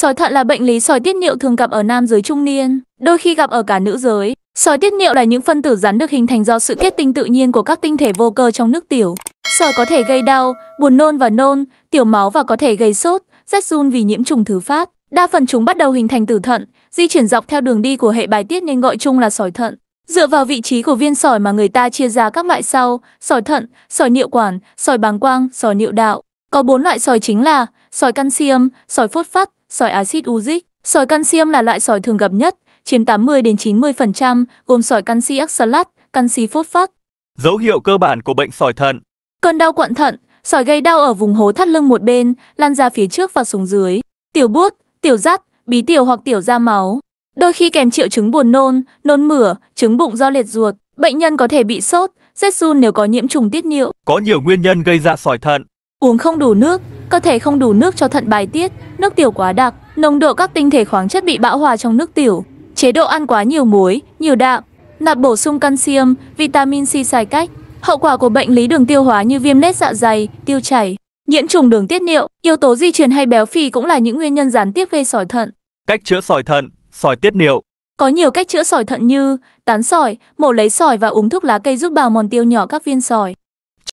Sỏi thận là bệnh lý sỏi tiết niệu thường gặp ở nam giới trung niên, đôi khi gặp ở cả nữ giới. Sỏi tiết niệu là những phân tử rắn được hình thành do sự kết tinh tự nhiên của các tinh thể vô cơ trong nước tiểu. Sỏi có thể gây đau, buồn nôn và nôn, tiểu máu và có thể gây sốt, rét run vì nhiễm trùng thứ phát. Đa phần chúng bắt đầu hình thành từ thận, di chuyển dọc theo đường đi của hệ bài tiết nên gọi chung là sỏi thận. Dựa vào vị trí của viên sỏi mà người ta chia ra các loại sau, sỏi thận, sỏi niệu quản, sỏi bàng quang, sỏi niệu đạo. Có bốn loại sỏi chính là Sỏi canxium, sỏi phốt phát, sỏi axit uric. Sỏi canxium là loại sỏi thường gặp nhất, chiếm 80 đến 90%, gồm sỏi canxi oxalat, canxi phốt phát. Dấu hiệu cơ bản của bệnh sỏi thận. Cơn đau quặn thận, sỏi gây đau ở vùng hố thắt lưng một bên, lan ra phía trước và xuống dưới. Tiểu buốt, tiểu rắt, bí tiểu hoặc tiểu ra máu. Đôi khi kèm triệu chứng buồn nôn, nôn mửa, chứng bụng do liệt ruột. Bệnh nhân có thể bị sốt, rét run nếu có nhiễm trùng tiết niệu. Có nhiều nguyên nhân gây ra sỏi thận. Uống không đủ nước, cơ thể không đủ nước cho thận bài tiết, nước tiểu quá đặc, nồng độ các tinh thể khoáng chất bị bão hòa trong nước tiểu, chế độ ăn quá nhiều muối, nhiều đạm, nạp bổ sung canxiêm, vitamin C sai cách. Hậu quả của bệnh lý đường tiêu hóa như viêm lết dạ dày, tiêu chảy, nhiễm trùng đường tiết niệu, yếu tố di truyền hay béo phì cũng là những nguyên nhân gián tiếp gây sỏi thận. Cách chữa sỏi thận, sỏi tiết niệu có nhiều cách chữa sỏi thận như tán sỏi, mổ lấy sỏi và uống thuốc lá cây giúp bào mòn tiêu nhỏ các viên sỏi.